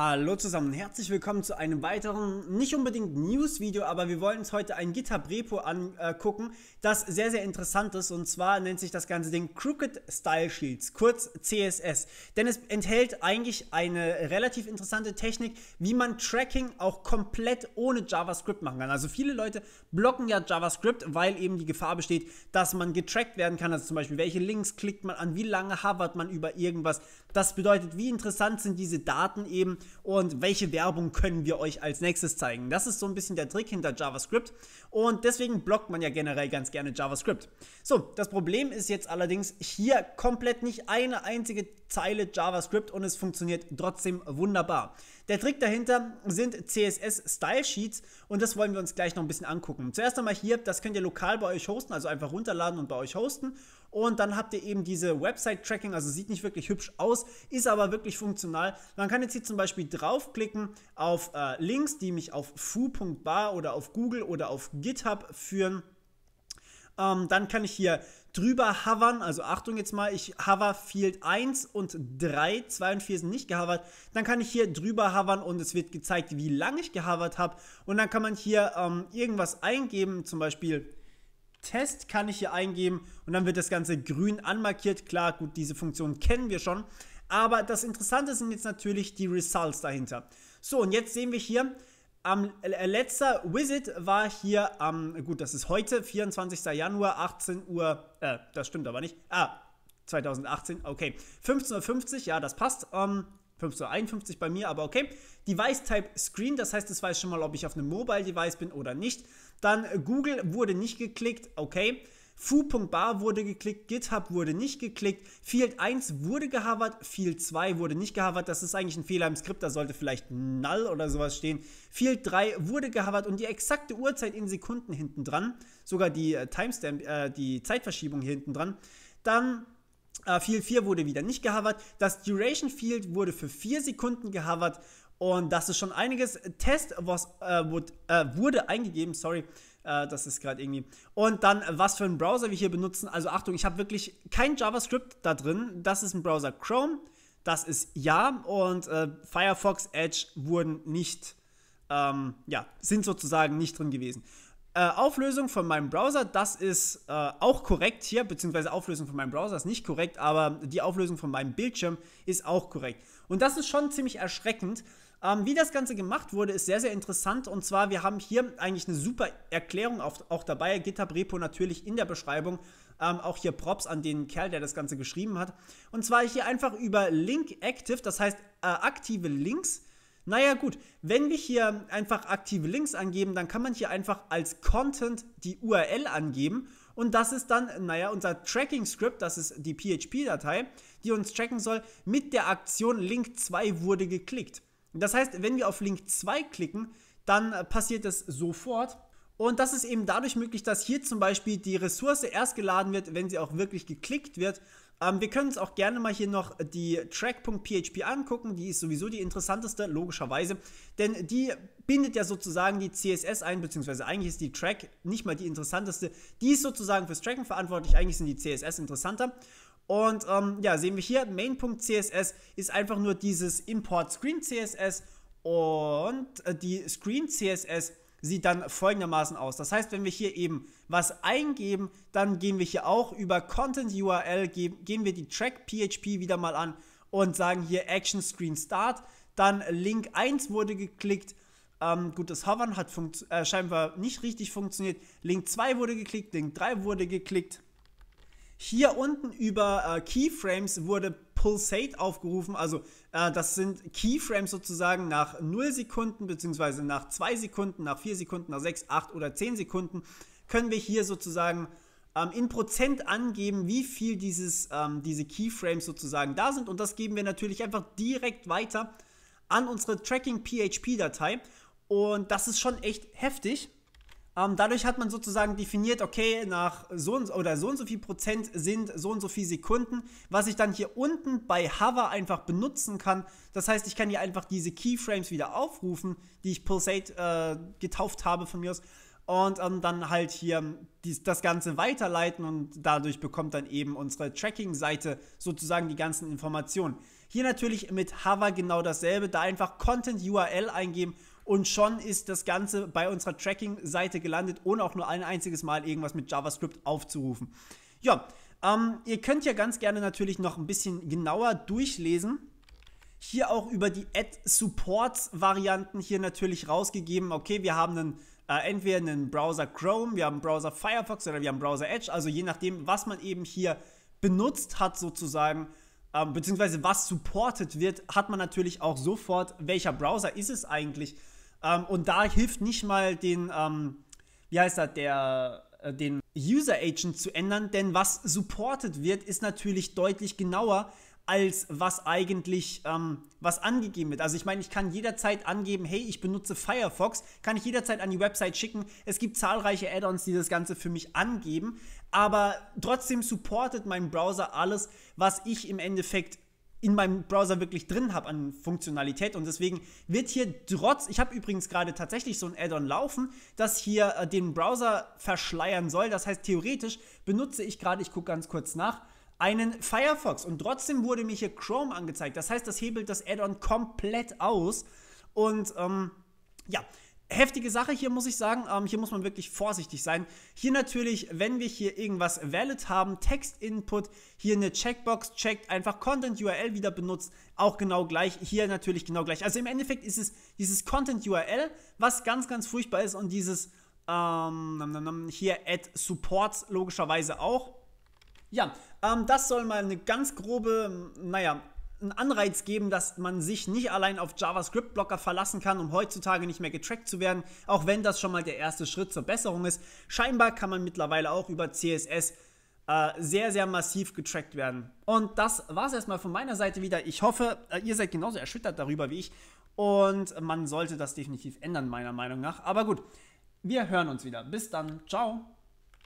Hallo zusammen, herzlich willkommen zu einem weiteren, nicht unbedingt News-Video, aber wir wollen uns heute ein GitHub-Repo angucken, das sehr, sehr interessant ist. Und zwar nennt sich das ganze den Crooked Style Shields, kurz CSS. Denn es enthält eigentlich eine relativ interessante Technik, wie man Tracking auch komplett ohne JavaScript machen kann. Also viele Leute blocken ja JavaScript, weil eben die Gefahr besteht, dass man getrackt werden kann. Also zum Beispiel, welche Links klickt man an, wie lange hovert man über irgendwas. Das bedeutet, wie interessant sind diese Daten eben und welche Werbung können wir euch als nächstes zeigen. Das ist so ein bisschen der Trick hinter JavaScript und deswegen blockt man ja generell ganz gerne JavaScript. So, das Problem ist jetzt allerdings hier komplett nicht eine einzige Zeile JavaScript und es funktioniert trotzdem wunderbar. Der Trick dahinter sind CSS-Style-Sheets und das wollen wir uns gleich noch ein bisschen angucken. Zuerst einmal hier, das könnt ihr lokal bei euch hosten, also einfach runterladen und bei euch hosten. Und dann habt ihr eben diese Website-Tracking, also sieht nicht wirklich hübsch aus, ist aber wirklich funktional. Man kann jetzt hier zum Beispiel draufklicken auf äh, Links, die mich auf foo.bar oder auf Google oder auf GitHub führen. Ähm, dann kann ich hier drüber hovern, also Achtung jetzt mal, ich hover Field 1 und 3, 2 und 4 sind nicht gehovert. Dann kann ich hier drüber hovern und es wird gezeigt, wie lange ich gehovert habe. Und dann kann man hier ähm, irgendwas eingeben, zum Beispiel Test kann ich hier eingeben und dann wird das Ganze grün anmarkiert. Klar, gut, diese Funktion kennen wir schon. Aber das Interessante sind jetzt natürlich die Results dahinter. So, und jetzt sehen wir hier, am äh, letzter Wizard war hier am, gut, das ist heute, 24. Januar, 18 Uhr, äh, das stimmt aber nicht. Ah, 2018, okay. 15.50 Uhr, ja, das passt. Ähm, 15.51 Uhr bei mir, aber okay. Device-Type Screen, das heißt, es weiß schon mal, ob ich auf einem Mobile-Device bin oder nicht. Dann Google wurde nicht geklickt, okay. Foo.bar wurde geklickt, GitHub wurde nicht geklickt, Field 1 wurde gehovert, Field 2 wurde nicht gehovert. Das ist eigentlich ein Fehler im Skript, da sollte vielleicht Null oder sowas stehen. Field 3 wurde gehovert und die exakte Uhrzeit in Sekunden hinten dran, sogar die äh, Timestamp, äh, die Zeitverschiebung hier hinten dran. Dann äh, Field 4 wurde wieder nicht gehovert. Das Duration Field wurde für 4 Sekunden gehovert und das ist schon einiges. Test was, äh, wurde, äh, wurde eingegeben, sorry, äh, das ist gerade irgendwie. Und dann, was für einen Browser wir hier benutzen. Also Achtung, ich habe wirklich kein JavaScript da drin. Das ist ein Browser Chrome. Das ist ja. Und äh, Firefox, Edge wurden nicht, ähm, ja, sind sozusagen nicht drin gewesen. Äh, Auflösung von meinem Browser, das ist äh, auch korrekt hier, beziehungsweise Auflösung von meinem Browser ist nicht korrekt, aber die Auflösung von meinem Bildschirm ist auch korrekt. Und das ist schon ziemlich erschreckend. Ähm, wie das Ganze gemacht wurde, ist sehr, sehr interessant. Und zwar, wir haben hier eigentlich eine super Erklärung auf, auch dabei. GitHub Repo natürlich in der Beschreibung. Ähm, auch hier Props an den Kerl, der das Ganze geschrieben hat. Und zwar hier einfach über Link Active, das heißt äh, aktive Links naja gut, wenn wir hier einfach aktive Links angeben, dann kann man hier einfach als Content die URL angeben und das ist dann, naja, unser Tracking-Script, das ist die PHP-Datei, die uns tracken soll, mit der Aktion Link 2 wurde geklickt. Das heißt, wenn wir auf Link 2 klicken, dann passiert es sofort. Und das ist eben dadurch möglich, dass hier zum Beispiel die Ressource erst geladen wird, wenn sie auch wirklich geklickt wird. Ähm, wir können uns auch gerne mal hier noch die track.php angucken. Die ist sowieso die interessanteste, logischerweise. Denn die bindet ja sozusagen die CSS ein, beziehungsweise eigentlich ist die Track nicht mal die interessanteste. Die ist sozusagen fürs Tracken verantwortlich. Eigentlich sind die CSS interessanter. Und ähm, ja, sehen wir hier, main.css ist einfach nur dieses Import Screen CSS und äh, die Screen CSS sieht dann folgendermaßen aus. Das heißt, wenn wir hier eben was eingeben, dann gehen wir hier auch über Content URL, gehen, gehen wir die Track PHP wieder mal an und sagen hier Action Screen Start. Dann Link 1 wurde geklickt. Ähm, gut, das Hovern hat äh, scheinbar nicht richtig funktioniert. Link 2 wurde geklickt, Link 3 wurde geklickt. Hier unten über äh, Keyframes wurde Pulsate aufgerufen. Also äh, das sind Keyframes sozusagen nach 0 Sekunden, beziehungsweise nach 2 Sekunden, nach 4 Sekunden, nach 6, 8 oder 10 Sekunden können wir hier sozusagen ähm, in Prozent angeben, wie viel dieses, ähm, diese Keyframes sozusagen da sind. Und das geben wir natürlich einfach direkt weiter an unsere Tracking PHP-Datei. Und das ist schon echt heftig. Ähm, dadurch hat man sozusagen definiert, okay, nach so und, oder so und so viel Prozent sind so und so viele Sekunden, was ich dann hier unten bei Hover einfach benutzen kann. Das heißt, ich kann hier einfach diese Keyframes wieder aufrufen, die ich Pulsate äh, getauft habe von mir aus und ähm, dann halt hier ähm, dies, das Ganze weiterleiten und dadurch bekommt dann eben unsere Tracking-Seite sozusagen die ganzen Informationen. Hier natürlich mit Hover genau dasselbe, da einfach Content URL eingeben und schon ist das Ganze bei unserer Tracking-Seite gelandet, ohne auch nur ein einziges Mal irgendwas mit JavaScript aufzurufen. Ja, ähm, ihr könnt ja ganz gerne natürlich noch ein bisschen genauer durchlesen. Hier auch über die ad support varianten hier natürlich rausgegeben. Okay, wir haben einen äh, entweder einen Browser Chrome, wir haben einen Browser Firefox oder wir haben einen Browser Edge. Also je nachdem, was man eben hier benutzt hat sozusagen, ähm, beziehungsweise was supported wird, hat man natürlich auch sofort, welcher Browser ist es eigentlich. Ähm, und da hilft nicht mal den, ähm, wie heißt das, der, äh, den User Agent zu ändern, denn was supported wird, ist natürlich deutlich genauer als was eigentlich ähm, was angegeben wird. Also ich meine, ich kann jederzeit angeben, hey, ich benutze Firefox, kann ich jederzeit an die Website schicken. Es gibt zahlreiche Add-ons, die das Ganze für mich angeben, aber trotzdem supportet mein Browser alles, was ich im Endeffekt in meinem Browser wirklich drin habe an Funktionalität. Und deswegen wird hier trotz, ich habe übrigens gerade tatsächlich so ein Add-on laufen, das hier äh, den Browser verschleiern soll. Das heißt, theoretisch benutze ich gerade, ich gucke ganz kurz nach, einen Firefox. Und trotzdem wurde mir hier Chrome angezeigt. Das heißt, das hebelt das Add-on komplett aus. Und ähm, ja, heftige Sache hier, muss ich sagen. Ähm, hier muss man wirklich vorsichtig sein. Hier natürlich, wenn wir hier irgendwas valid haben, Text-Input, hier eine Checkbox checkt, einfach Content-URL wieder benutzt, auch genau gleich. Hier natürlich genau gleich. Also im Endeffekt ist es dieses Content-URL, was ganz, ganz furchtbar ist und dieses ähm, hier Add Supports logischerweise auch. Ja, ähm, das soll mal eine ganz grobe, naja, einen Anreiz geben, dass man sich nicht allein auf JavaScript-Blocker verlassen kann, um heutzutage nicht mehr getrackt zu werden, auch wenn das schon mal der erste Schritt zur Besserung ist. Scheinbar kann man mittlerweile auch über CSS äh, sehr, sehr massiv getrackt werden. Und das war es erstmal von meiner Seite wieder. Ich hoffe, äh, ihr seid genauso erschüttert darüber wie ich. Und man sollte das definitiv ändern, meiner Meinung nach. Aber gut, wir hören uns wieder. Bis dann. Ciao.